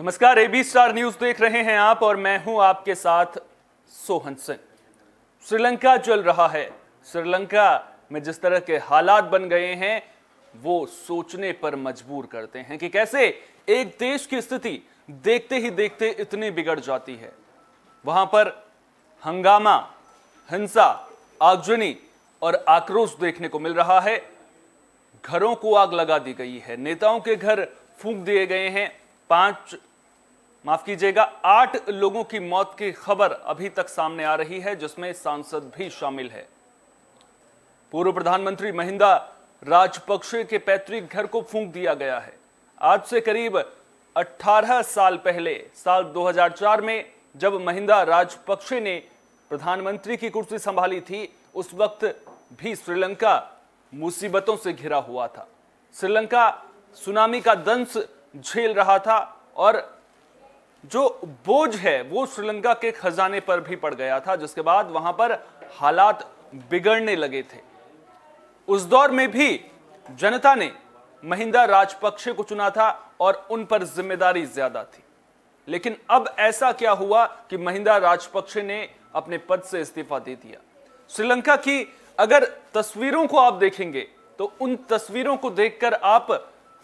नमस्कार AB star news देख रहे हैं आप और मैं हूं आपके साथ सोहन सिंह श्रीलंका चल रहा है श्रीलंका में जिस तरह के हालात बन गए हैं वो सोचने पर मजबूर करते हैं कि कैसे एक देश की स्थिति देखते ही देखते इतनी बिगड़ जाती है वहां पर हंगामा हिंसा आगजनी और आक्रोश देखने को मिल रहा है घरों को आग लगा दी गई है नेताओं के घर फूंक दिए गए हैं पांच माफ कीजिएगा आठ लोगों की मौत की खबर अभी तक सामने आ रही है जिसमें सांसद भी शामिल है पूर्व प्रधानमंत्री महिंदा राजपक्षे के पैतृक घर को फूंक दिया गया है आज से करीब 18 साल पहले साल 2004 में जब महिंदा राजपक्षे ने प्रधानमंत्री की कुर्सी संभाली थी उस वक्त भी श्रीलंका मुसीबतों से घिरा हुआ था श्रीलंका सुनामी का दंश झेल रहा था और जो बोझ है वो श्रीलंका के खजाने पर भी पड़ गया था जिसके बाद वहां पर हालात बिगड़ने लगे थे उस दौर में भी जनता ने महिंदा राजपक्षे को चुना था और उन पर जिम्मेदारी ज्यादा थी लेकिन अब ऐसा क्या हुआ कि महिंदा राजपक्षे ने अपने पद से इस्तीफा दे दिया श्रीलंका की अगर तस्वीरों को आप देखेंगे तो उन तस्वीरों को देखकर आप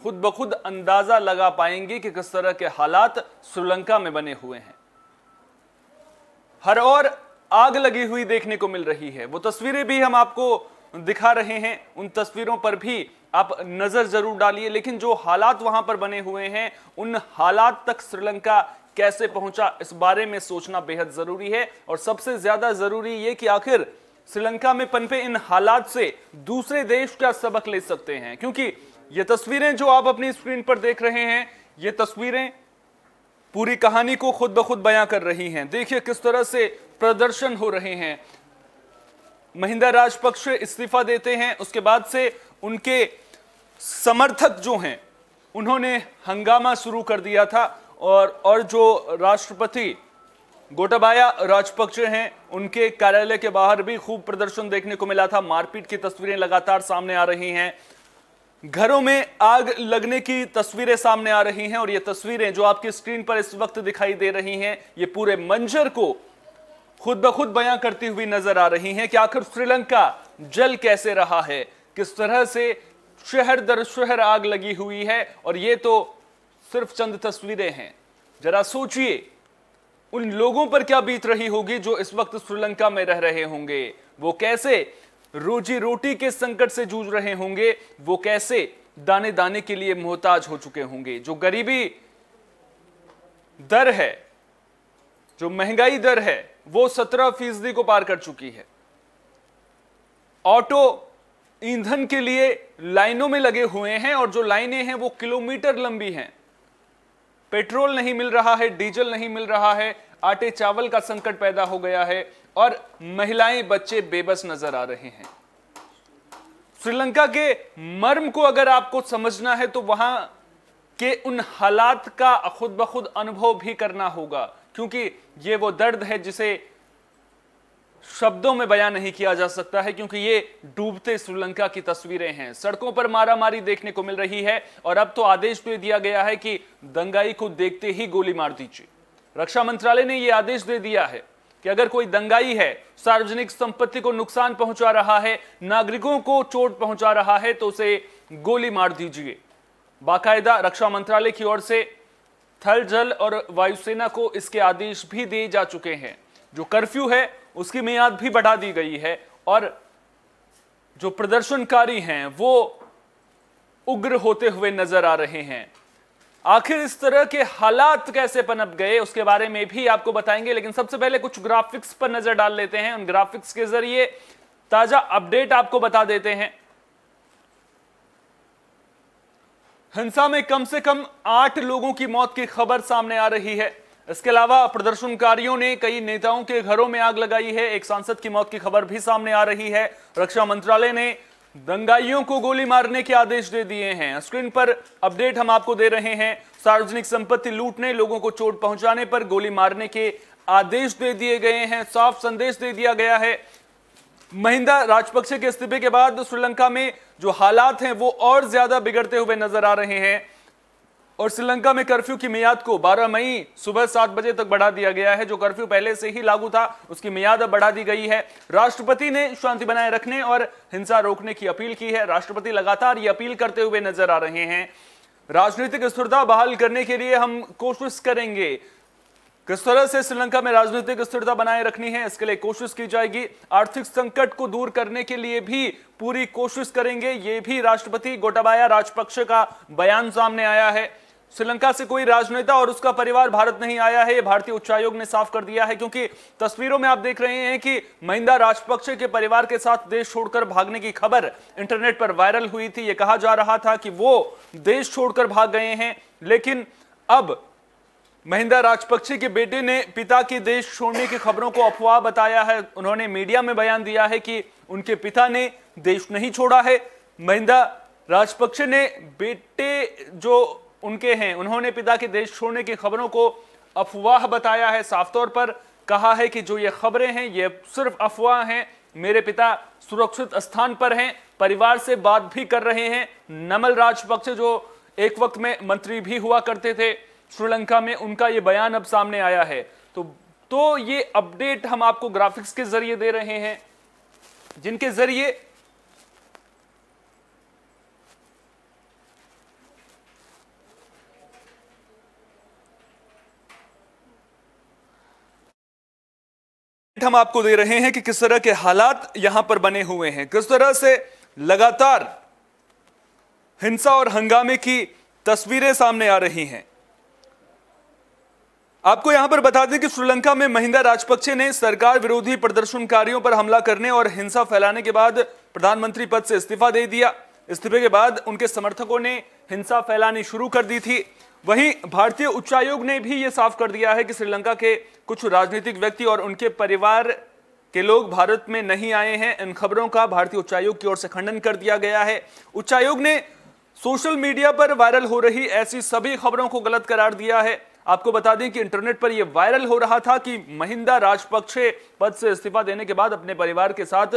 खुद ब खुद अंदाज़ा लगा पाएंगे कि किस तरह के हालात श्रीलंका में बने हुए हैं हर और आग लगी हुई देखने को मिल रही है वो तस्वीरें भी हम आपको दिखा रहे हैं उन तस्वीरों पर भी आप नज़र जरूर डालिए लेकिन जो हालात वहां पर बने हुए हैं उन हालात तक श्रीलंका कैसे पहुंचा इस बारे में सोचना बेहद ज़रूरी है और सबसे ज़्यादा ज़रूरी ये कि आखिर श्रीलंका में पनपे इन हालात से दूसरे देश का सबक ले सकते हैं क्योंकि ये तस्वीरें जो आप अपनी स्क्रीन पर देख रहे हैं ये तस्वीरें पूरी कहानी को खुद ब खुद बयां कर रही हैं देखिए किस तरह से प्रदर्शन हो रहे हैं महिंदा राजपक्ष इस्तीफा देते हैं उसके बाद से उनके समर्थक जो हैं उन्होंने हंगामा शुरू कर दिया था और और जो राष्ट्रपति गोटाबाया राजपक्ष हैं उनके कार्यालय के बाहर भी खूब प्रदर्शन देखने को मिला था मारपीट की तस्वीरें लगातार सामने आ रही हैं घरों में आग लगने की तस्वीरें सामने आ रही हैं और ये तस्वीरें जो आपकी स्क्रीन पर इस वक्त दिखाई दे रही हैं ये पूरे मंजर को खुद ब खुद बयां करती हुई नजर आ रही हैं कि आखिर श्रीलंका जल कैसे रहा है किस तरह से शहर दर शहर आग लगी हुई है और ये तो सिर्फ चंद तस्वीरें हैं जरा सोचिए उन लोगों पर क्या बीत रही होगी जो इस वक्त श्रीलंका में रह रहे होंगे वो कैसे रोजी रोटी के संकट से जूझ रहे होंगे वो कैसे दाने दाने के लिए मोहताज हो चुके होंगे जो गरीबी दर है जो महंगाई दर है वो सत्रह फीसदी को पार कर चुकी है ऑटो ईंधन के लिए लाइनों में लगे हुए हैं और जो लाइनें हैं वो किलोमीटर लंबी हैं पेट्रोल नहीं मिल रहा है डीजल नहीं मिल रहा है आटे चावल का संकट पैदा हो गया है और महिलाएं बच्चे बेबस नजर आ रहे हैं श्रीलंका के मर्म को अगर आपको समझना है तो वहां के उन हालात का खुद ब खुद अनुभव भी करना होगा क्योंकि ये वो दर्द है जिसे शब्दों में बयान नहीं किया जा सकता है क्योंकि ये डूबते श्रीलंका की तस्वीरें हैं सड़कों पर मारामारी देखने को मिल रही है और अब तो आदेश दे दिया गया है कि दंगाई को देखते ही गोली मार दीजिए रक्षा मंत्रालय ने यह आदेश दे दिया है कि अगर कोई दंगाई है सार्वजनिक संपत्ति को नुकसान पहुंचा रहा है नागरिकों को चोट पहुंचा रहा है तो उसे गोली मार दीजिए बाकायदा रक्षा मंत्रालय की ओर से थल जल और वायुसेना को इसके आदेश भी दिए जा चुके हैं जो कर्फ्यू है उसकी मियाद भी बढ़ा दी गई है और जो प्रदर्शनकारी हैं वो उग्र होते हुए नजर आ रहे हैं आखिर इस तरह के हालात कैसे पनप गए उसके बारे में भी आपको बताएंगे लेकिन सबसे पहले कुछ ग्राफिक्स पर नजर डाल लेते हैं उन ग्राफिक्स के जरिए ताजा अपडेट आपको बता देते हैं हिंसा में कम से कम आठ लोगों की मौत की खबर सामने आ रही है इसके अलावा प्रदर्शनकारियों ने कई नेताओं के घरों में आग लगाई है एक सांसद की मौत की खबर भी सामने आ रही है रक्षा मंत्रालय ने दंगाइयों को गोली मारने के आदेश दे दिए हैं स्क्रीन पर अपडेट हम आपको दे रहे हैं सार्वजनिक संपत्ति लूटने लोगों को चोट पहुंचाने पर गोली मारने के आदेश दे दिए गए हैं साफ संदेश दे दिया गया है महिंदा राजपक्षे के इस्तीफे के बाद श्रीलंका में जो हालात हैं वो और ज्यादा बिगड़ते हुए नजर आ रहे हैं और श्रीलंका में कर्फ्यू की मियाद को 12 मई सुबह सात बजे तक बढ़ा दिया गया है जो कर्फ्यू पहले से ही लागू था उसकी मियाद अब बढ़ा दी गई है राष्ट्रपति ने शांति बनाए रखने और हिंसा रोकने की अपील की है राष्ट्रपति लगातार ये अपील करते हुए नजर आ रहे हैं राजनीतिक स्थिरता बहाल करने के लिए हम कोशिश करेंगे किस तरह से श्रीलंका में राजनीतिक स्थिरता बनाए रखनी है इसके लिए कोशिश की जाएगी आर्थिक संकट को दूर करने के लिए भी पूरी कोशिश करेंगे ये भी राष्ट्रपति गोटाबाया राजपक्ष का बयान सामने आया है श्रीलंका से कोई राजनेता और उसका परिवार भारत नहीं आया है भारतीय उच्चायोग ने साफ कर दिया है क्योंकि तस्वीरों में आप देख रहे हैं कि महिंदा राजपक्षे के परिवार के साथ देश छोड़कर भागने की खबर इंटरनेट पर वायरल हुई थी यह कहा जा रहा था कि वो देश छोड़कर भाग गए हैं लेकिन अब महिंदा राजपक्षे के बेटे ने पिता के देश छोड़ने की खबरों को अफवाह बताया है उन्होंने मीडिया में बयान दिया है कि उनके पिता ने देश नहीं छोड़ा है महिंदा राजपक्षे ने बेटे जो उनके हैं उन्होंने पिता के देश छोड़ने की खबरों को अफवाह बताया है साफ तौर पर कहा है कि जो ये खबरें हैं ये सिर्फ अफवाह हैं मेरे पिता सुरक्षित स्थान पर हैं परिवार से बात भी कर रहे हैं नमल राजपक्ष जो एक वक्त में मंत्री भी हुआ करते थे श्रीलंका में उनका ये बयान अब सामने आया है तो तो ये अपडेट हम आपको ग्राफिक्स के जरिए दे रहे हैं जिनके जरिए अपडेट हम आपको दे रहे हैं कि किस तरह के हालात यहां पर बने हुए हैं किस तरह से लगातार हिंसा और हंगामे की तस्वीरें सामने आ रही हैं आपको यहां पर बता दें कि श्रीलंका में महिंदा राजपक्षे ने सरकार विरोधी प्रदर्शनकारियों पर हमला करने और हिंसा फैलाने के बाद प्रधानमंत्री पद से इस्तीफा दे दिया इस्तीफे के बाद उनके समर्थकों ने हिंसा फैलानी शुरू कर दी थी वहीं भारतीय उच्चायोग ने भी ये साफ कर दिया है कि श्रीलंका के कुछ राजनीतिक व्यक्ति और उनके परिवार के लोग भारत में नहीं आए हैं इन खबरों का भारतीय उच्चायोग की ओर से खंडन कर दिया गया है उच्चायोग ने सोशल मीडिया पर वायरल हो रही ऐसी सभी खबरों को गलत करार दिया है आपको बता दें कि इंटरनेट पर यह वायरल हो रहा था कि महिंदा राजपक्षे पद से इस्तीफा देने के बाद अपने परिवार के साथ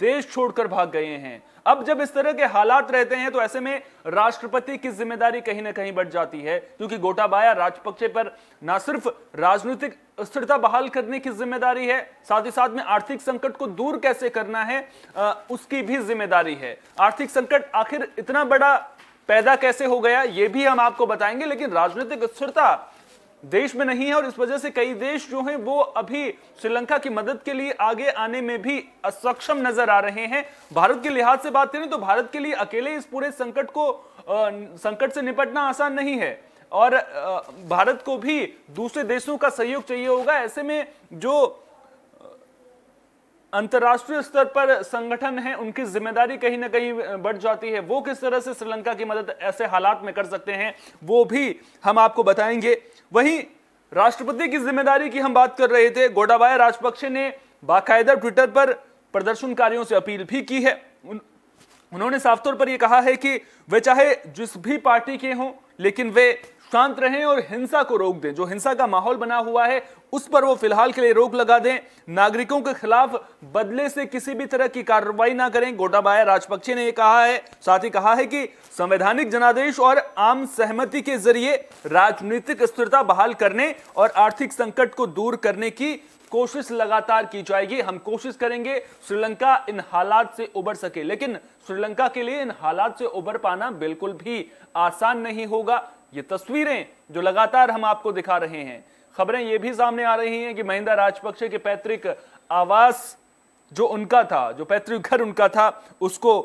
देश छोड़कर भाग गए हैं अब जब इस तरह के हालात रहते हैं तो ऐसे में राष्ट्रपति की जिम्मेदारी कहीं ना कहीं बढ़ जाती है क्योंकि गोटाबाया राजपक्षे पर ना सिर्फ राजनीतिक स्थिरता बहाल करने की जिम्मेदारी है साथ ही साथ में आर्थिक संकट को दूर कैसे करना है आ, उसकी भी जिम्मेदारी है आर्थिक संकट आखिर इतना बड़ा पैदा कैसे हो गया यह भी हम आपको बताएंगे लेकिन राजनीतिक स्थिरता देश में नहीं है और इस वजह से कई देश जो हैं वो अभी श्रीलंका की मदद के लिए आगे आने में भी असक्षम नजर आ रहे हैं भारत के लिहाज से बात करें तो भारत के लिए अकेले इस पूरे संकट को आ, संकट से निपटना आसान नहीं है और आ, भारत को भी दूसरे देशों का सहयोग चाहिए होगा ऐसे में जो अंतर्राष्ट्रीय स्तर पर संगठन है उनकी जिम्मेदारी कहीं ना कहीं बढ़ जाती है वो किस तरह से श्रीलंका की मदद ऐसे हालात में कर सकते हैं वो भी हम आपको बताएंगे वहीं राष्ट्रपति की जिम्मेदारी की हम बात कर रहे थे गोडाबाया राजपक्षे ने बाकायदा ट्विटर पर प्रदर्शनकारियों से अपील भी की है उन, उन्होंने साफ तौर पर यह कहा है कि वे चाहे जिस भी पार्टी के हों लेकिन वे शांत रहें और हिंसा को रोक दें जो हिंसा का माहौल बना हुआ है उस पर वो फिलहाल के लिए रोक लगा दें नागरिकों के खिलाफ बदले से किसी भी तरह की कार्रवाई ना करें गोटाबाया राजपक्षे ने यह कहा है साथ ही कहा है कि संवैधानिक जनादेश और आम सहमति के जरिए राजनीतिक स्थिरता बहाल करने और आर्थिक संकट को दूर करने की कोशिश लगातार की जाएगी हम कोशिश करेंगे श्रीलंका इन हालात से उबर सके लेकिन श्रीलंका के लिए इन हालात से उबर पाना बिल्कुल भी आसान नहीं होगा ये तस्वीरें जो लगातार हम आपको दिखा रहे हैं खबरें ये भी सामने आ रही हैं कि महिंदा राजपक्षे के पैतृक आवास जो उनका था जो पैतृक घर उनका था उसको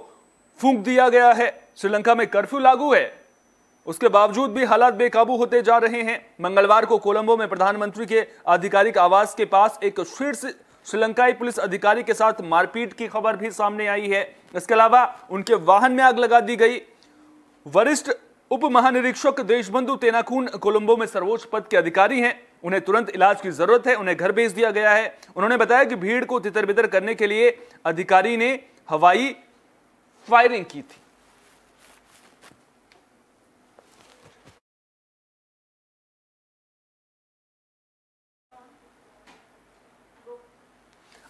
फूंक दिया गया है श्रीलंका में कर्फ्यू लागू है उसके बावजूद भी हालात बेकाबू होते जा रहे हैं मंगलवार को कोलंबो में प्रधानमंत्री के आधिकारिक आवास के पास एक शीर्ष श्रीलंकाई पुलिस अधिकारी के साथ मारपीट की खबर भी सामने आई है इसके अलावा उनके वाहन में आग लगा दी गई वरिष्ठ उप महानिरीक्षक देशबंधु तेनाकून कोलंबो में सर्वोच्च पद के अधिकारी हैं उन्हें तुरंत इलाज की जरूरत है उन्हें घर भेज दिया गया है उन्होंने बताया कि भीड़ को तितर बितर करने के लिए अधिकारी ने हवाई फायरिंग की थी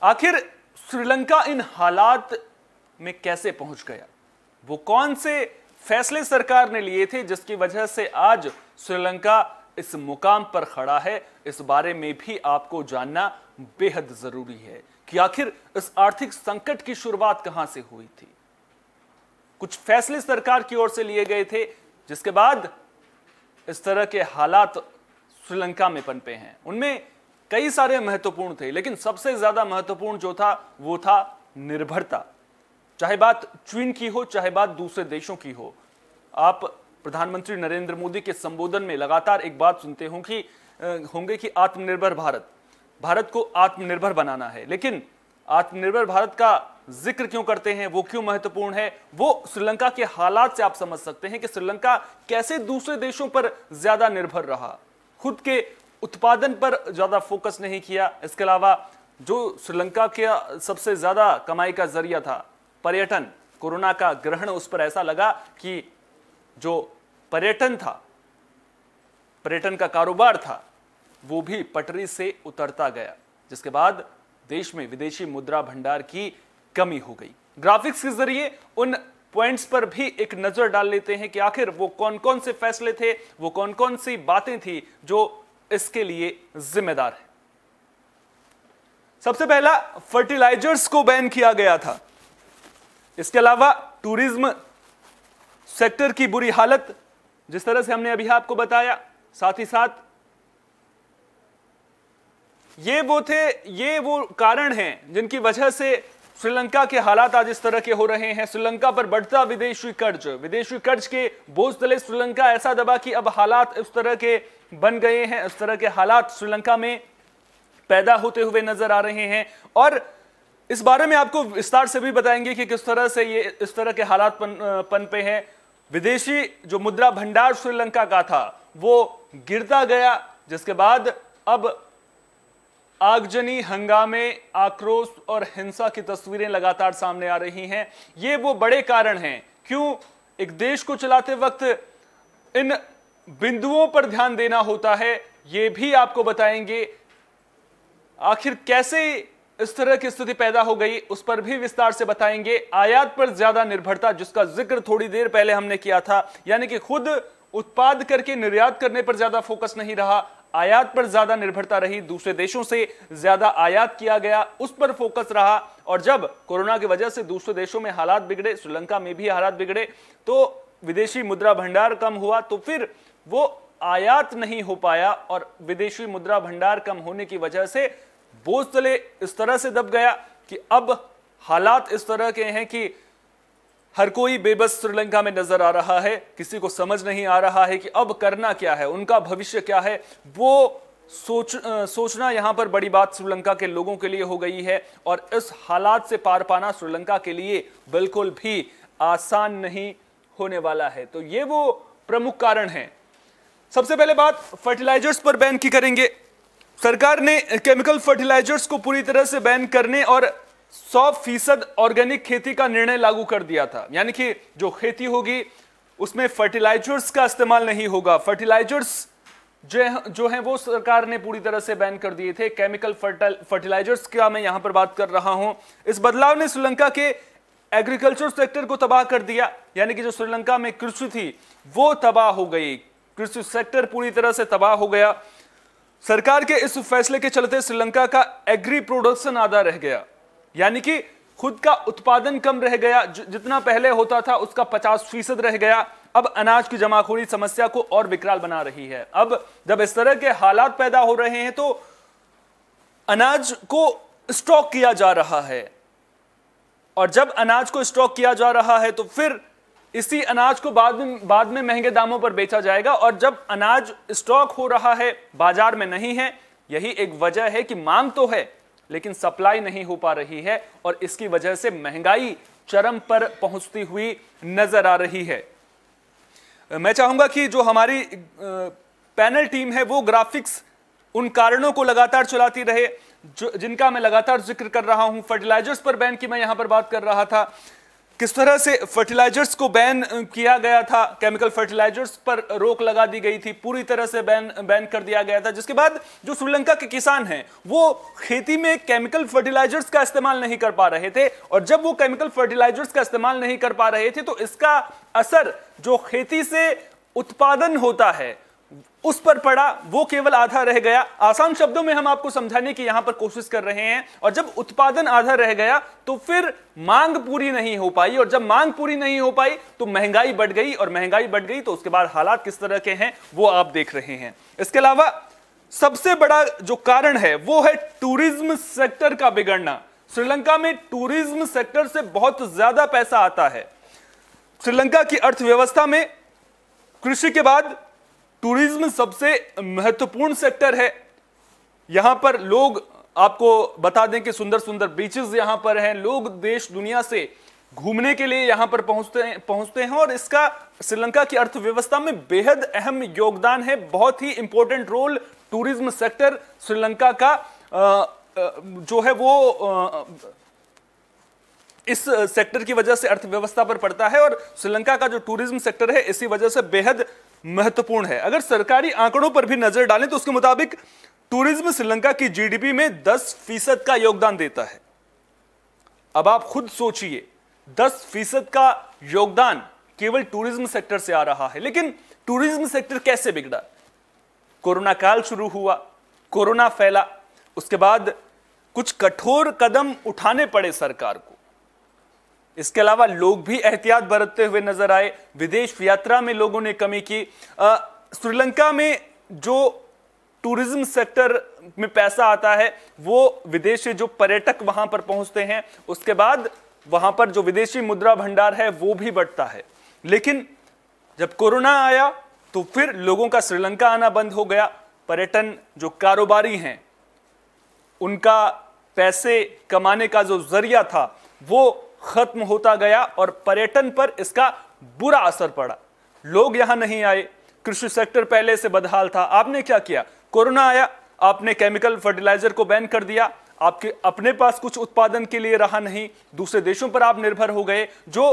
आखिर श्रीलंका इन हालात में कैसे पहुंच गया वो कौन से फैसले सरकार ने लिए थे जिसकी वजह से आज श्रीलंका इस मुकाम पर खड़ा है इस बारे में भी आपको जानना बेहद जरूरी है कि आखिर इस आर्थिक संकट की शुरुआत कहां से हुई थी कुछ फैसले सरकार की ओर से लिए गए थे जिसके बाद इस तरह के हालात श्रीलंका में पनपे हैं उनमें कई सारे महत्वपूर्ण थे लेकिन सबसे ज्यादा महत्वपूर्ण जो था वो था निर्भरता चाहे बात चीन की हो चाहे बात दूसरे देशों की हो आप प्रधानमंत्री नरेंद्र मोदी के संबोधन में लगातार एक बात सुनते हो कि होंगे कि आत्मनिर्भर भारत भारत को आत्मनिर्भर बनाना है लेकिन आत्मनिर्भर भारत का जिक्र क्यों करते हैं वो क्यों महत्वपूर्ण है वो श्रीलंका के हालात से आप समझ सकते हैं कि श्रीलंका कैसे दूसरे देशों पर ज्यादा निर्भर रहा खुद के उत्पादन पर ज्यादा फोकस नहीं किया इसके अलावा जो श्रीलंका के सबसे ज्यादा कमाई का जरिया था पर्यटन कोरोना का ग्रहण उस पर ऐसा लगा कि जो पर्यटन था पर्यटन का कारोबार था वो भी पटरी से उतरता गया जिसके बाद देश में विदेशी मुद्रा भंडार की कमी हो गई ग्राफिक्स के जरिए उन पॉइंट्स पर भी एक नजर डाल लेते हैं कि आखिर वो कौन कौन से फैसले थे वो कौन कौन सी बातें थी जो इसके लिए जिम्मेदार है सबसे पहला फर्टिलाइजर्स को बैन किया गया था इसके अलावा टूरिज्म सेक्टर की बुरी हालत जिस तरह से हमने अभी आपको बताया साथ ही साथ ये वो थे ये वो कारण हैं जिनकी वजह से श्रीलंका के हालात आज इस तरह के हो रहे हैं श्रीलंका पर बढ़ता विदेशी कर्ज विदेशी कर्ज के बोझ तले श्रीलंका ऐसा दबा कि अब हालात इस तरह के बन गए हैं इस तरह के हालात श्रीलंका में पैदा होते हुए नजर आ रहे हैं और इस बारे में आपको विस्तार से भी बताएंगे कि किस तरह से ये इस तरह के हालात पन, पन पे हैं विदेशी जो मुद्रा भंडार श्रीलंका का था वो गिरता गया जिसके बाद अब आगजनी हंगामे आक्रोश और हिंसा की तस्वीरें लगातार सामने आ रही हैं ये वो बड़े कारण हैं क्यों एक देश को चलाते वक्त इन बिंदुओं पर ध्यान देना होता है ये भी आपको बताएंगे आखिर कैसे इस तरह की स्थिति पैदा हो गई उस पर भी विस्तार से बताएंगे आयात पर ज्यादा निर्भरता जिसका जिक्र थोड़ी देर पहले हमने किया था यानी कि खुद उत्पाद करके निर्यात करने पर ज्यादा फोकस नहीं रहा आयात पर ज्यादा निर्भरता रही दूसरे देशों से ज्यादा आयात किया गया उस पर फोकस रहा और जब कोरोना की वजह से दूसरे देशों में हालात बिगड़े श्रीलंका में भी हालात बिगड़े तो विदेशी मुद्रा भंडार कम हुआ तो फिर वो आयात नहीं हो पाया और विदेशी मुद्रा भंडार कम होने की वजह से बोझ तले इस तरह से दब गया कि अब हालात इस तरह के हैं कि हर कोई बेबस श्रीलंका में नजर आ रहा है किसी को समझ नहीं आ रहा है कि अब करना क्या है उनका भविष्य क्या है वो सोच सोचना यहां पर बड़ी बात श्रीलंका के लोगों के लिए हो गई है और इस हालात से पार पाना श्रीलंका के लिए बिल्कुल भी आसान नहीं होने वाला है तो ये वो प्रमुख कारण है सबसे पहले बात फर्टिलाइजर्स पर बैन की करेंगे सरकार ने केमिकल फर्टिलाइजर्स को पूरी तरह से बैन करने और 100 फीसद ऑर्गेनिक खेती का निर्णय लागू कर दिया था यानी कि जो खेती होगी उसमें फर्टिलाइजर्स का इस्तेमाल नहीं होगा फर्टिलाइजर्स जो जो है वो सरकार ने पूरी तरह से बैन कर दिए थे केमिकल फर्टिलाइजर्स का मैं यहां पर बात कर रहा हूं इस बदलाव ने श्रीलंका के एग्रीकल्चर सेक्टर को तबाह कर दिया यानी कि जो श्रीलंका में कृषि थी वो तबाह हो गई कृषि सेक्टर पूरी तरह से तबाह हो गया सरकार के इस फैसले के चलते श्रीलंका का एग्री प्रोडक्शन आधा रह गया यानी कि खुद का उत्पादन कम रह गया जितना पहले होता था उसका 50 फीसद रह गया अब अनाज की जमाखोरी समस्या को और विकराल बना रही है अब जब इस तरह के हालात पैदा हो रहे हैं तो अनाज को स्टॉक किया जा रहा है और जब अनाज को स्टॉक किया जा रहा है तो फिर इसी अनाज को बाद में बाद में महंगे दामों पर बेचा जाएगा और जब अनाज स्टॉक हो रहा है बाजार में नहीं है यही एक वजह है कि मांग तो है लेकिन सप्लाई नहीं हो पा रही है और इसकी वजह से महंगाई चरम पर पहुंचती हुई नजर आ रही है मैं चाहूंगा कि जो हमारी पैनल टीम है वो ग्राफिक्स उन कारणों को लगातार चलाती रहे जो जिनका मैं लगातार जिक्र कर रहा हूं फर्टिलाइजर्स पर बैन की मैं यहां पर बात कर रहा था किस तरह से फर्टिलाइजर्स को बैन किया गया था केमिकल फर्टिलाइजर्स पर रोक लगा दी गई थी पूरी तरह से बैन बैन कर दिया गया था जिसके बाद जो श्रीलंका के किसान हैं वो खेती में केमिकल फर्टिलाइजर्स का इस्तेमाल नहीं कर पा रहे थे और जब वो केमिकल फर्टिलाइजर्स का इस्तेमाल नहीं कर पा रहे थे तो इसका असर जो खेती से उत्पादन होता है उस पर पड़ा वो केवल आधा रह गया आसान शब्दों में हम आपको समझाने की यहां पर कोशिश कर रहे हैं और जब उत्पादन आधा रह गया तो फिर मांग पूरी नहीं हो पाई और जब मांग पूरी नहीं हो पाई तो महंगाई बढ़ गई और महंगाई बढ़ गई तो उसके बाद हालात किस तरह के हैं वो आप देख रहे हैं इसके अलावा सबसे बड़ा जो कारण है वो है टूरिज्म सेक्टर का बिगड़ना श्रीलंका में टूरिज्म सेक्टर से बहुत ज्यादा पैसा आता है श्रीलंका की अर्थव्यवस्था में कृषि के बाद टूरिज्म सबसे महत्वपूर्ण सेक्टर है यहां पर लोग आपको बता दें कि सुंदर सुंदर बीचेस यहां पर हैं लोग देश दुनिया से घूमने के लिए यहां पर पहुंचते हैं पहुंचते हैं और इसका श्रीलंका की अर्थव्यवस्था में बेहद अहम योगदान है बहुत ही important role tourism sector Sri Lanka का जो है वो इस सेक्टर की वजह से अर्थव्यवस्था पर पड़ता है और श्रीलंका का जो टूरिज्म सेक्टर है इसी वजह से बेहद महत्वपूर्ण है अगर सरकारी आंकड़ों पर भी नजर डालें तो उसके मुताबिक टूरिज्म श्रीलंका की जीडीपी में 10 फीसद का योगदान देता है अब आप खुद सोचिए 10 फीसद का योगदान केवल टूरिज्म सेक्टर से आ रहा है लेकिन टूरिज्म सेक्टर कैसे बिगड़ा कोरोना काल शुरू हुआ कोरोना फैला उसके बाद कुछ कठोर कदम उठाने पड़े सरकार को इसके अलावा लोग भी एहतियात बरतते हुए नजर आए विदेश यात्रा में लोगों ने कमी की श्रीलंका में जो टूरिज्म सेक्टर में पैसा आता है वो विदेश से जो पर्यटक वहां पर पहुंचते हैं उसके बाद वहां पर जो विदेशी मुद्रा भंडार है वो भी बढ़ता है लेकिन जब कोरोना आया तो फिर लोगों का श्रीलंका आना बंद हो गया पर्यटन जो कारोबारी हैं उनका पैसे कमाने का जो जरिया था वो खत्म होता गया और पर्यटन पर इसका बुरा असर पड़ा लोग यहां नहीं आए कृषि सेक्टर पहले से बदहाल था आपने क्या किया कोरोना आया आपने केमिकल फर्टिलाइजर को बैन कर दिया आपके अपने पास कुछ उत्पादन के लिए रहा नहीं दूसरे देशों पर आप निर्भर हो गए जो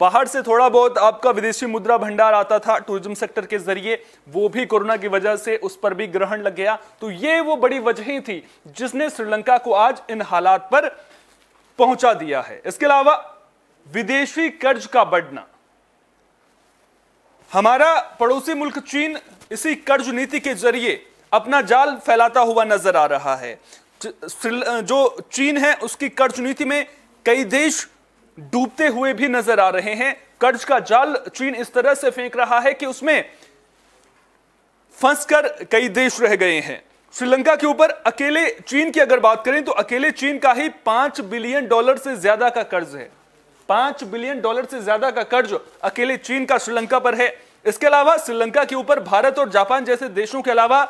बाहर से थोड़ा बहुत आपका विदेशी मुद्रा भंडार आता था टूरिज्म सेक्टर के जरिए वो भी कोरोना की वजह से उस पर भी ग्रहण लग गया तो ये वो बड़ी वजह थी जिसने श्रीलंका को आज इन हालात पर पहुंचा दिया है इसके अलावा विदेशी कर्ज का बढ़ना हमारा पड़ोसी मुल्क चीन इसी कर्ज नीति के जरिए अपना जाल फैलाता हुआ नजर आ रहा है जो चीन है उसकी कर्ज नीति में कई देश डूबते हुए भी नजर आ रहे हैं कर्ज का जाल चीन इस तरह से फेंक रहा है कि उसमें फंसकर कई देश रह गए हैं श्रीलंका के ऊपर अकेले चीन की अगर बात करें तो अकेले चीन का ही पांच बिलियन डॉलर से ज्यादा का कर्ज है पांच बिलियन डॉलर से ज्यादा का कर्ज अकेले चीन का श्रीलंका पर है इसके अलावा श्रीलंका के ऊपर भारत और जापान जैसे देशों के अलावा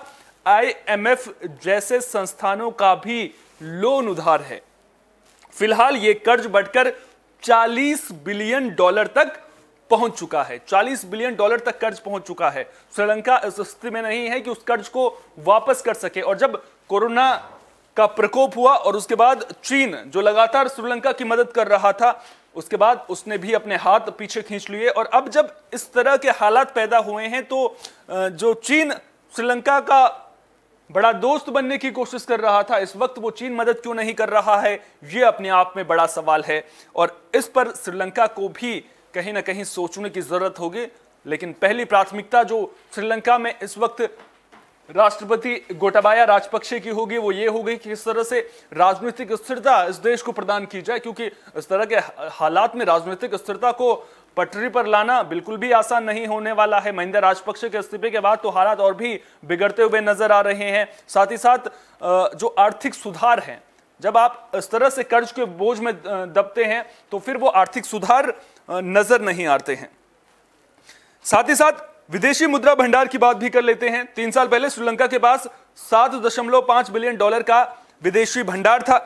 आईएमएफ जैसे संस्थानों का भी लोन उधार है फिलहाल यह कर्ज बढ़कर 40 बिलियन डॉलर तक पहुंच चुका है 40 बिलियन डॉलर तक कर्ज पहुंच चुका है श्रीलंका इस स्थिति में नहीं है कि उस कर्ज को वापस कर सके और जब कोरोना का प्रकोप हुआ और उसके बाद चीन जो लगातार श्रीलंका की मदद कर रहा था उसके बाद उसने भी अपने हाथ पीछे खींच लिए और अब जब इस तरह के हालात पैदा हुए हैं तो जो चीन श्रीलंका का बड़ा दोस्त बनने की कोशिश कर रहा था इस वक्त वो चीन मदद क्यों नहीं कर रहा है ये अपने आप में बड़ा सवाल है और इस पर श्रीलंका को भी कहीं ना कहीं सोचने की ज़रूरत होगी लेकिन पहली प्राथमिकता जो श्रीलंका में इस वक्त राष्ट्रपति गोटाबाया राजपक्षे की होगी वो ये होगी कि किस तरह से राजनीतिक स्थिरता इस देश को प्रदान की जाए क्योंकि इस तरह के हालात में राजनीतिक स्थिरता को पटरी पर लाना बिल्कुल भी आसान नहीं होने वाला है महिंदा राजपक्षे के इस्तीफे के बाद तो हालात और भी बिगड़ते हुए नजर आ रहे हैं साथ ही साथ जो आर्थिक सुधार है जब आप इस तरह से कर्ज के बोझ में दबते हैं तो फिर वो आर्थिक सुधार नज़र नहीं आते हैं साथ ही साथ विदेशी मुद्रा भंडार की बात भी कर लेते हैं तीन साल पहले श्रीलंका के पास सात दशमलव पांच बिलियन डॉलर का विदेशी भंडार था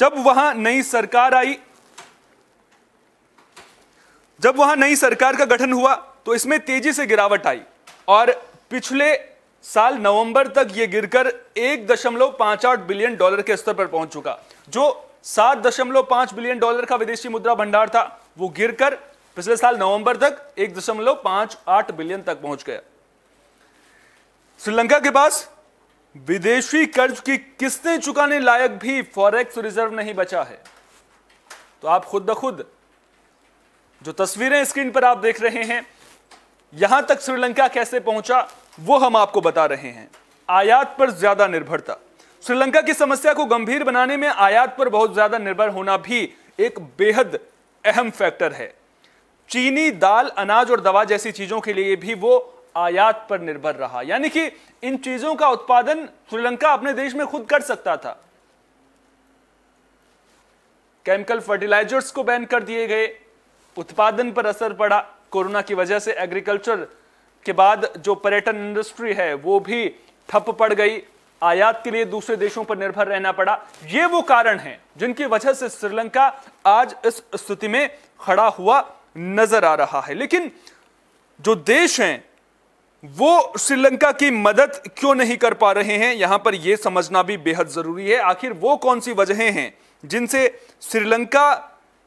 जब वहां नई सरकार आई जब वहां नई सरकार का गठन हुआ तो इसमें तेजी से गिरावट आई और पिछले साल नवंबर तक यह गिरकर एक दशमलव पांच आठ बिलियन डॉलर के स्तर पर पहुंच चुका जो सात दशमलव पांच बिलियन डॉलर का विदेशी मुद्रा भंडार था वो गिरकर पिछले साल नवंबर तक एक दशमलव पांच आठ बिलियन तक पहुंच गया श्रीलंका के पास विदेशी कर्ज की किस्तें चुकाने लायक भी फॉरेक्स रिजर्व नहीं बचा है तो आप खुद ब खुद जो तस्वीरें स्क्रीन पर आप देख रहे हैं यहां तक श्रीलंका कैसे पहुंचा वो हम आपको बता रहे हैं आयात पर ज्यादा निर्भरता श्रीलंका की समस्या को गंभीर बनाने में आयात पर बहुत ज्यादा निर्भर होना भी एक बेहद अहम फैक्टर है चीनी दाल अनाज और दवा जैसी चीजों के लिए भी वो आयात पर निर्भर रहा यानी कि इन चीजों का उत्पादन श्रीलंका अपने देश में खुद कर सकता था केमिकल फर्टिलाइजर्स को बैन कर दिए गए उत्पादन पर असर पड़ा कोरोना की वजह से एग्रीकल्चर के बाद जो पर्यटन इंडस्ट्री है वो भी ठप पड़ गई आयात के लिए दूसरे देशों पर निर्भर रहना पड़ा ये वो कारण है जिनकी वजह से श्रीलंका आज इस स्थिति में खड़ा हुआ नजर आ रहा है लेकिन जो देश हैं वो श्रीलंका की मदद क्यों नहीं कर पा रहे हैं यहां पर यह समझना भी बेहद जरूरी है आखिर वो कौन सी वजहें हैं जिनसे श्रीलंका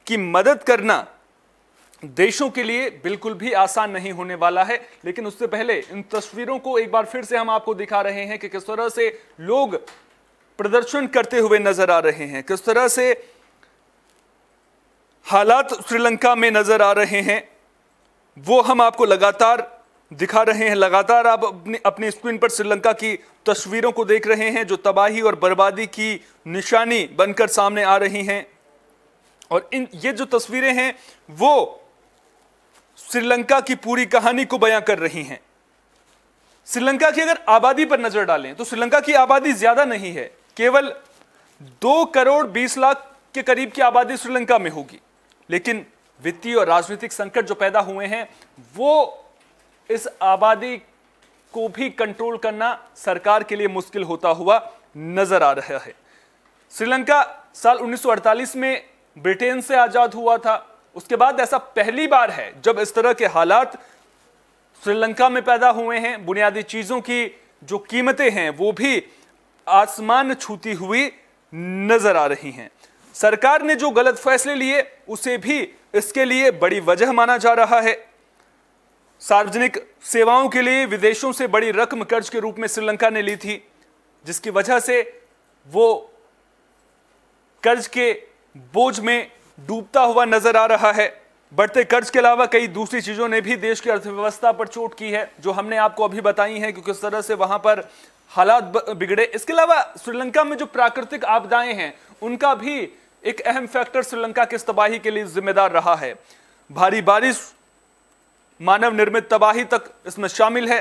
की मदद करना देशों के लिए बिल्कुल भी आसान नहीं होने वाला है लेकिन उससे पहले इन तस्वीरों को एक बार फिर से हम आपको दिखा रहे हैं कि किस तरह से लोग प्रदर्शन करते हुए नजर आ रहे हैं किस तरह से हालात श्रीलंका में नजर आ रहे हैं वो हम आपको लगातार दिखा रहे हैं लगातार आप अपनी अपनी स्क्रीन पर श्रीलंका की तस्वीरों को देख रहे हैं जो तबाही और बर्बादी की निशानी बनकर सामने आ रही हैं और इन ये जो तस्वीरें हैं वो श्रीलंका की पूरी कहानी को बयां कर रही हैं श्रीलंका की अगर आबादी पर नजर डालें तो श्रीलंका की आबादी ज्यादा नहीं है केवल दो करोड़ बीस लाख के करीब की आबादी श्रीलंका में होगी लेकिन वित्तीय और राजनीतिक संकट जो पैदा हुए हैं वो इस आबादी को भी कंट्रोल करना सरकार के लिए मुश्किल होता हुआ नजर आ रहा है श्रीलंका साल 1948 में ब्रिटेन से आजाद हुआ था उसके बाद ऐसा पहली बार है जब इस तरह के हालात श्रीलंका में पैदा हुए हैं बुनियादी चीज़ों की जो कीमतें हैं वो भी आसमान छूती हुई नजर आ रही हैं सरकार ने जो गलत फैसले लिए उसे भी इसके लिए बड़ी वजह माना जा रहा है सार्वजनिक सेवाओं के लिए विदेशों से बड़ी रकम कर्ज के रूप में श्रीलंका ने ली थी जिसकी वजह से वो कर्ज के बोझ में डूबता हुआ नजर आ रहा है बढ़ते कर्ज के अलावा कई दूसरी चीज़ों ने भी देश की अर्थव्यवस्था पर चोट की है जो हमने आपको अभी बताई है कि किस तरह से वहां पर हालात बिगड़े इसके अलावा श्रीलंका में जो प्राकृतिक आपदाएं हैं उनका भी एक अहम फैक्टर श्रीलंका की तबाही के लिए जिम्मेदार रहा है भारी बारिश मानव निर्मित तबाही तक इसमें शामिल है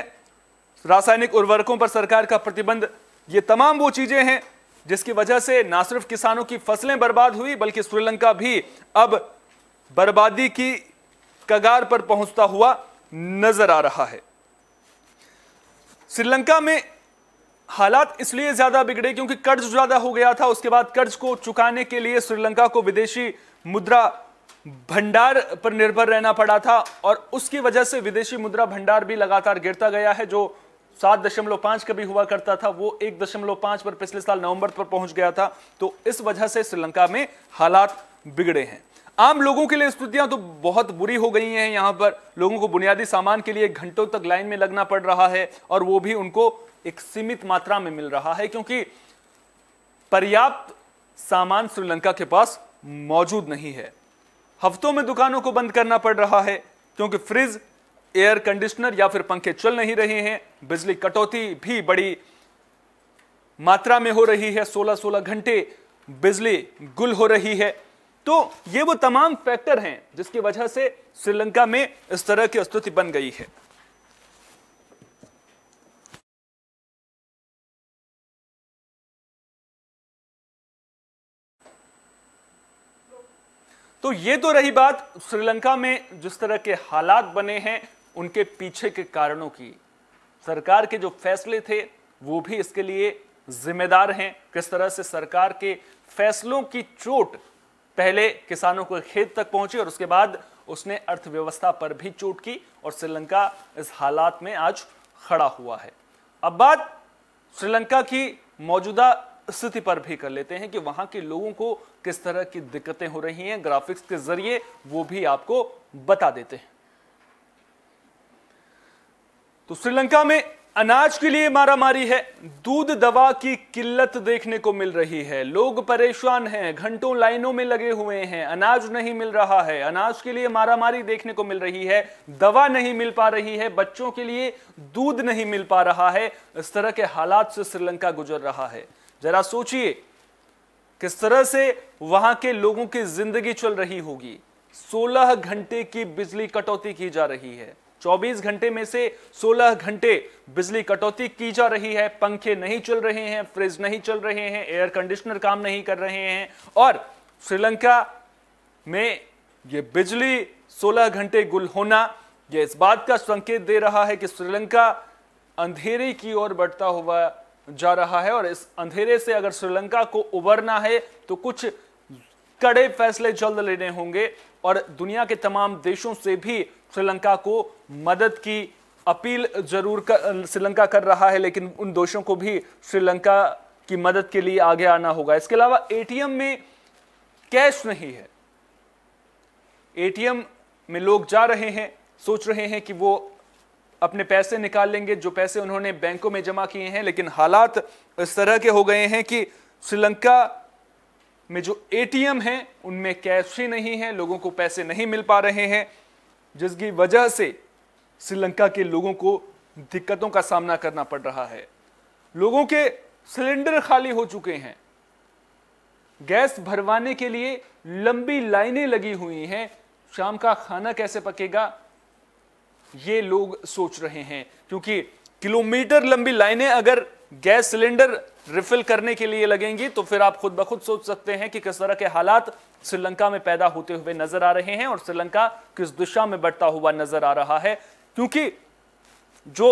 रासायनिक उर्वरकों पर सरकार का प्रतिबंध ये तमाम वो चीज़ें हैं जिसकी वजह से ना सिर्फ किसानों की फसलें बर्बाद हुई बल्कि श्रीलंका भी अब बर्बादी की कगार पर पहुंचता हुआ नजर आ रहा है श्रीलंका में हालात इसलिए ज्यादा बिगड़े क्योंकि कर्ज ज्यादा हो गया था उसके बाद कर्ज को चुकाने के लिए श्रीलंका को विदेशी मुद्रा भंडार पर निर्भर रहना पड़ा था और उसकी वजह से विदेशी मुद्रा भंडार भी लगातार गिरता गया है जो सात दशमलव पांच का भी हुआ करता था वो एक दशमलव पांच पर पिछले साल नवंबर पर पहुंच गया था तो इस वजह से श्रीलंका में हालात बिगड़े हैं आम लोगों के लिए स्थितियां तो बहुत बुरी हो गई हैं यहां पर लोगों को बुनियादी सामान के लिए घंटों तक लाइन में लगना पड़ रहा है और वो भी उनको एक सीमित मात्रा में मिल रहा है क्योंकि पर्याप्त सामान श्रीलंका के पास मौजूद नहीं है हफ्तों में दुकानों को बंद करना पड़ रहा है क्योंकि फ्रिज एयर कंडीशनर या फिर पंखे चल नहीं रहे हैं बिजली कटौती भी बड़ी मात्रा में हो रही है 16-16 घंटे बिजली गुल हो रही है तो ये वो तमाम फैक्टर हैं जिसकी वजह से श्रीलंका में इस तरह की स्थिति बन गई है तो ये तो रही बात श्रीलंका में जिस तरह के हालात बने हैं उनके पीछे के कारणों की सरकार के जो फैसले थे वो भी इसके लिए जिम्मेदार हैं किस तरह से सरकार के फैसलों की चोट पहले किसानों को खेत तक पहुंची और उसके बाद उसने अर्थव्यवस्था पर भी चोट की और श्रीलंका इस हालात में आज खड़ा हुआ है अब बात श्रीलंका की मौजूदा स्थिति पर भी कर लेते हैं कि वहां के लोगों को किस तरह की दिक्कतें हो रही हैं ग्राफिक्स के जरिए वो भी आपको बता देते हैं तो श्रीलंका में अनाज के लिए मारामारी है दूध दवा की किल्लत देखने को मिल रही है लोग परेशान हैं घंटों लाइनों में लगे हुए हैं अनाज नहीं मिल रहा है अनाज के लिए मारामारी देखने को मिल रही है दवा नहीं मिल पा रही है बच्चों के लिए दूध नहीं मिल पा रहा है इस तरह के हालात से श्रीलंका गुजर रहा है जरा सोचिए किस तरह से वहां के लोगों की जिंदगी चल रही होगी सोलह घंटे की बिजली कटौती की जा रही है 24 घंटे में से 16 घंटे बिजली कटौती की जा रही है पंखे नहीं चल रहे हैं फ्रिज नहीं चल रहे हैं एयर कंडीशनर काम नहीं कर रहे हैं और श्रीलंका में ये बिजली 16 घंटे गुल होना ये इस बात का संकेत दे रहा है कि श्रीलंका अंधेरे की ओर बढ़ता हुआ जा रहा है और इस अंधेरे से अगर श्रीलंका को उबरना है तो कुछ कड़े फैसले जल्द लेने होंगे और दुनिया के तमाम देशों से भी श्रीलंका को मदद की अपील जरूर कर श्रीलंका कर रहा है लेकिन उन दोषों को भी श्रीलंका की मदद के लिए आगे आना होगा इसके अलावा एटीएम में कैश नहीं है एटीएम में लोग जा रहे हैं सोच रहे हैं कि वो अपने पैसे निकाल लेंगे जो पैसे उन्होंने बैंकों में जमा किए हैं लेकिन हालात इस तरह के हो गए हैं कि श्रीलंका में जो एटीएम हैं उनमें कैश ही नहीं है लोगों को पैसे नहीं मिल पा रहे हैं जिसकी वजह से श्रीलंका के लोगों को दिक्कतों का सामना करना पड़ रहा है लोगों के सिलेंडर खाली हो चुके हैं गैस भरवाने के लिए लंबी लाइनें लगी हुई हैं शाम का खाना कैसे पकेगा ये लोग सोच रहे हैं क्योंकि किलोमीटर लंबी लाइनें अगर गैस सिलेंडर रिफिल करने के लिए लगेंगी तो फिर आप खुद ब खुद सोच सकते हैं कि किस तरह के हालात श्रीलंका में पैदा होते हुए नजर आ रहे हैं और श्रीलंका किस दिशा में बढ़ता हुआ नजर आ रहा है क्योंकि जो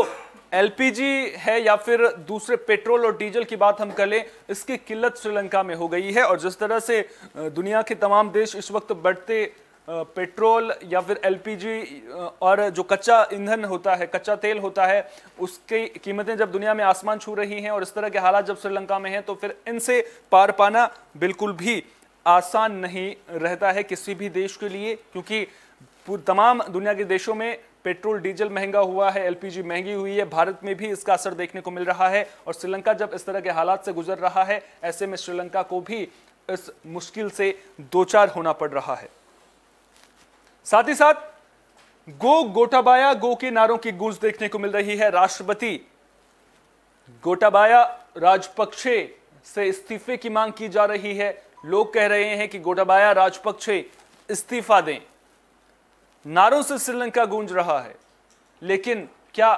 एलपीजी है या फिर दूसरे पेट्रोल और डीजल की बात हम कर लें इसकी किल्लत श्रीलंका में हो गई है और जिस तरह से दुनिया के तमाम देश इस वक्त बढ़ते पेट्रोल या फिर एलपीजी और जो कच्चा ईंधन होता है कच्चा तेल होता है उसकी कीमतें जब दुनिया में आसमान छू रही हैं और इस तरह के हालात जब श्रीलंका में हैं तो फिर इनसे पार पाना बिल्कुल भी आसान नहीं रहता है किसी भी देश के लिए क्योंकि तमाम दुनिया के देशों में पेट्रोल डीजल महंगा हुआ है एलपीजी महंगी हुई है भारत में भी इसका असर देखने को मिल रहा है और श्रीलंका जब इस तरह के हालात से गुजर रहा है ऐसे में श्रीलंका को भी इस मुश्किल से दो चार होना पड़ रहा है साथ ही साथ गो गोटाबाया गो के नारों की गूंज देखने को मिल रही है राष्ट्रपति गोटाबाया राजपक्षे से इस्तीफे की मांग की जा रही है लोग कह रहे हैं कि गोटाबाया राजपक्षे इस्तीफा दें नारों से श्रीलंका गूंज रहा है लेकिन क्या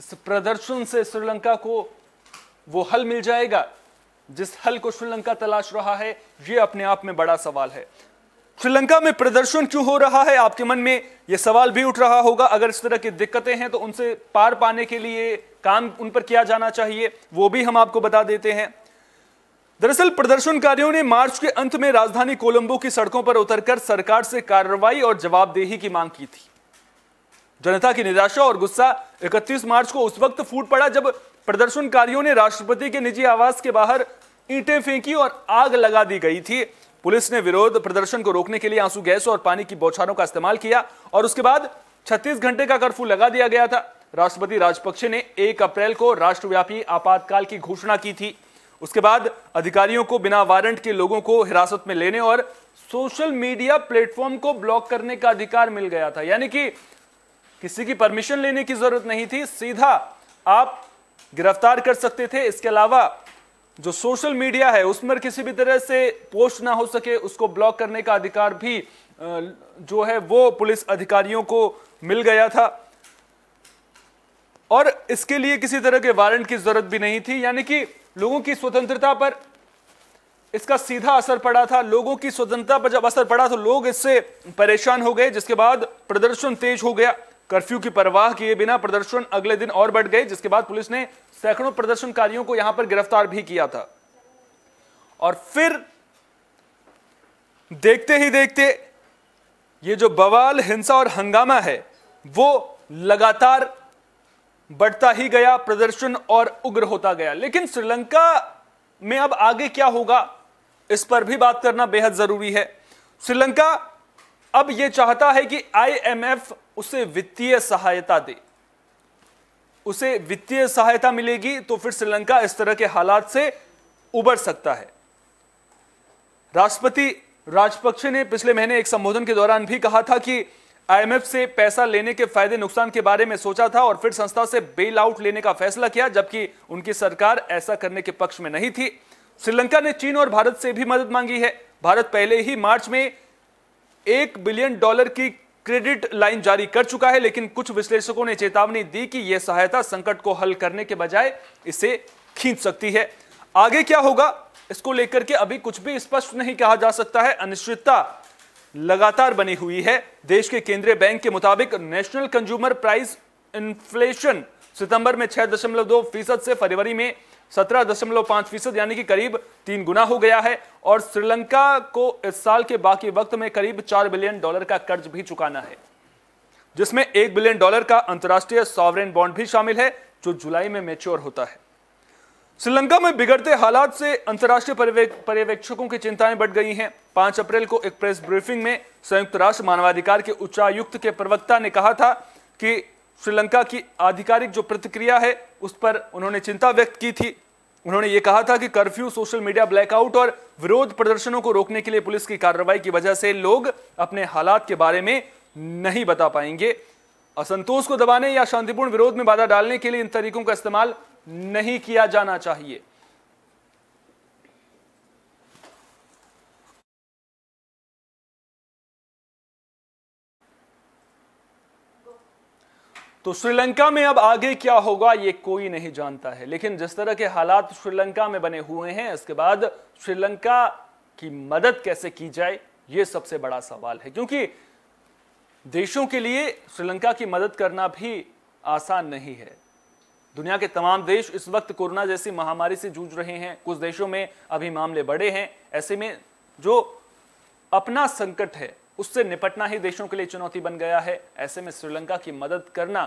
इस प्रदर्शन से श्रीलंका को वो हल मिल जाएगा जिस हल को श्रीलंका तलाश रहा है ये अपने आप में बड़ा सवाल है श्रीलंका में प्रदर्शन क्यों हो रहा है आपके मन में यह सवाल भी उठ रहा होगा अगर इस तरह की दिक्कतें हैं तो उनसे पार पाने के लिए काम उन पर किया जाना चाहिए वो भी हम आपको बता देते हैं दरअसल प्रदर्शनकारियों ने मार्च के अंत में राजधानी कोलंबो की सड़कों पर उतरकर सरकार से कार्रवाई और जवाबदेही की मांग की थी जनता की निराशा और गुस्सा 31 मार्च को उस वक्त फूट पड़ा जब प्रदर्शनकारियों ने राष्ट्रपति के निजी आवास के बाहर ईंटें फेंकी और आग लगा दी गई थी पुलिस ने विरोध प्रदर्शन को रोकने के लिए आंसू गैस और पानी की बौछारों का इस्तेमाल किया और उसके बाद छत्तीस घंटे का कर्फ्यू लगा दिया गया था राष्ट्रपति राजपक्षे ने एक अप्रैल को राष्ट्रव्यापी आपातकाल की घोषणा की थी उसके बाद अधिकारियों को बिना वारंट के लोगों को हिरासत में लेने और सोशल मीडिया प्लेटफॉर्म को ब्लॉक करने का अधिकार मिल गया था यानी कि किसी की परमिशन लेने की जरूरत नहीं थी सीधा आप गिरफ्तार कर सकते थे इसके अलावा जो सोशल मीडिया है उसमें किसी भी तरह से पोस्ट ना हो सके उसको ब्लॉक करने का अधिकार भी जो है वो पुलिस अधिकारियों को मिल गया था और इसके लिए किसी तरह के वारंट की जरूरत भी नहीं थी यानी कि लोगों की स्वतंत्रता पर इसका सीधा असर पड़ा था लोगों की स्वतंत्रता पर जब असर पड़ा तो लोग इससे परेशान हो गए जिसके बाद प्रदर्शन तेज हो गया कर्फ्यू की परवाह किए बिना प्रदर्शन अगले दिन और बढ़ गए जिसके बाद पुलिस ने सैकड़ों प्रदर्शनकारियों को यहां पर गिरफ्तार भी किया था और फिर देखते ही देखते ये जो बवाल हिंसा और हंगामा है वो लगातार बढ़ता ही गया प्रदर्शन और उग्र होता गया लेकिन श्रीलंका में अब आगे क्या होगा इस पर भी बात करना बेहद जरूरी है श्रीलंका अब यह चाहता है कि आईएमएफ उसे वित्तीय सहायता दे उसे वित्तीय सहायता मिलेगी तो फिर श्रीलंका इस तरह के हालात से उबर सकता है राष्ट्रपति राजपक्षे ने पिछले महीने एक संबोधन के दौरान भी कहा था कि आईएमएफ से पैसा लेने के फायदे नुकसान के बारे में सोचा था और फिर संस्था से बेल आउट लेने का फैसला किया जबकि उनकी सरकार ऐसा करने के पक्ष में नहीं थी श्रीलंका ने चीन और भारत से भी मदद मांगी है भारत पहले ही मार्च में एक बिलियन डॉलर की क्रेडिट लाइन जारी कर चुका है लेकिन कुछ विश्लेषकों ने चेतावनी दी कि यह सहायता संकट को हल करने के बजाय इसे खींच सकती है आगे क्या होगा इसको लेकर के अभी कुछ भी स्पष्ट नहीं कहा जा सकता है अनिश्चितता लगातार बनी हुई है देश के केंद्रीय बैंक के मुताबिक नेशनल कंज्यूमर प्राइस इन्फ्लेशन सितंबर में छह दशमलव दो फीसद से फरवरी में सत्रह दशमलव पांच फीसद यानी कि करीब तीन गुना हो गया है और श्रीलंका को इस साल के बाकी वक्त में करीब चार बिलियन डॉलर का कर्ज भी चुकाना है जिसमें एक बिलियन डॉलर का अंतर्राष्ट्रीय सॉवरेन बॉन्ड भी शामिल है जो जुलाई में मेच्योर होता है श्रीलंका में बिगड़ते हालात से अंतर्राष्ट्रीय पर्यवेक्षकों की चिंताएं बढ़ गई हैं पांच अप्रैल को एक प्रेस ब्रीफिंग में संयुक्त राष्ट्र मानवाधिकार के उच्चायुक्त के प्रवक्ता ने कहा था कि श्रीलंका की आधिकारिक जो प्रतिक्रिया है उस पर उन्होंने चिंता व्यक्त की थी उन्होंने ये कहा था कि कर्फ्यू सोशल मीडिया ब्लैकआउट और विरोध प्रदर्शनों को रोकने के लिए पुलिस की कार्रवाई की वजह से लोग अपने हालात के बारे में नहीं बता पाएंगे असंतोष को दबाने या शांतिपूर्ण विरोध में बाधा डालने के लिए इन तरीकों का इस्तेमाल नहीं किया जाना चाहिए तो श्रीलंका में अब आगे क्या होगा ये कोई नहीं जानता है लेकिन जिस तरह के हालात श्रीलंका में बने हुए हैं इसके बाद श्रीलंका की मदद कैसे की जाए ये सबसे बड़ा सवाल है क्योंकि देशों के लिए श्रीलंका की मदद करना भी आसान नहीं है दुनिया के तमाम देश इस वक्त कोरोना जैसी महामारी से जूझ रहे हैं कुछ देशों में अभी मामले बड़े हैं ऐसे में जो अपना संकट है उससे निपटना ही देशों के लिए चुनौती बन गया है ऐसे में श्रीलंका की मदद करना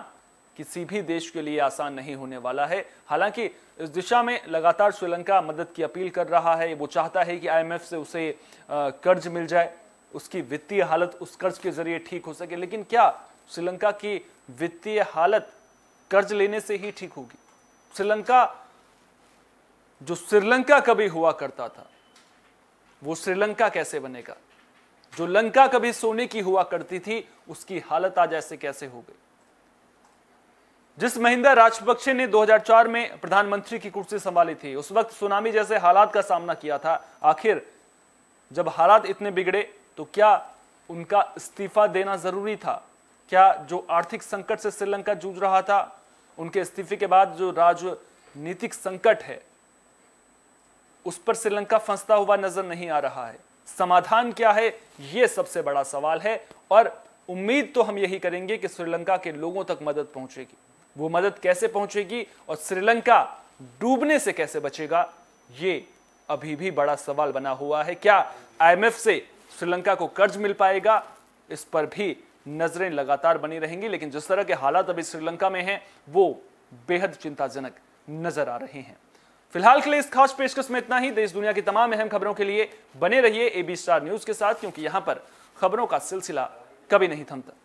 किसी भी देश के लिए आसान नहीं होने वाला है हालांकि इस दिशा में लगातार श्रीलंका मदद की अपील कर रहा है वो चाहता है कि आईएमएफ से उसे कर्ज मिल जाए उसकी वित्तीय हालत उस कर्ज के जरिए ठीक हो सके लेकिन क्या श्रीलंका की वित्तीय हालत कर्ज लेने से ही ठीक होगी श्रीलंका जो श्रीलंका कभी हुआ करता था वो श्रीलंका कैसे बनेगा जो लंका कभी सोने की हुआ करती थी उसकी हालत आज ऐसे कैसे हो गई जिस महिंदा राजपक्षे ने 2004 में प्रधानमंत्री की कुर्सी संभाली थी उस वक्त सुनामी जैसे हालात का सामना किया था आखिर जब हालात इतने बिगड़े तो क्या उनका इस्तीफा देना जरूरी था क्या जो आर्थिक संकट से श्रीलंका जूझ रहा था उनके इस्तीफे के बाद जो राजनीतिक संकट है उस पर श्रीलंका फंसता हुआ नजर नहीं आ रहा है समाधान क्या है ये सबसे बड़ा सवाल है और उम्मीद तो हम यही करेंगे कि श्रीलंका के लोगों तक मदद पहुंचेगी वो मदद कैसे पहुंचेगी और श्रीलंका डूबने से कैसे बचेगा ये अभी भी बड़ा सवाल बना हुआ है क्या आईएमएफ से श्रीलंका को कर्ज मिल पाएगा इस पर भी नजरें लगातार बनी रहेंगी लेकिन जिस तरह के हालात अभी श्रीलंका में हैं वो बेहद चिंताजनक नजर आ रहे हैं फिलहाल के लिए इस खास पेशकश में इतना ही देश दुनिया की तमाम अहम खबरों के लिए बने रहिए एबी स्टार न्यूज के साथ क्योंकि यहां पर खबरों का सिलसिला कभी नहीं थमता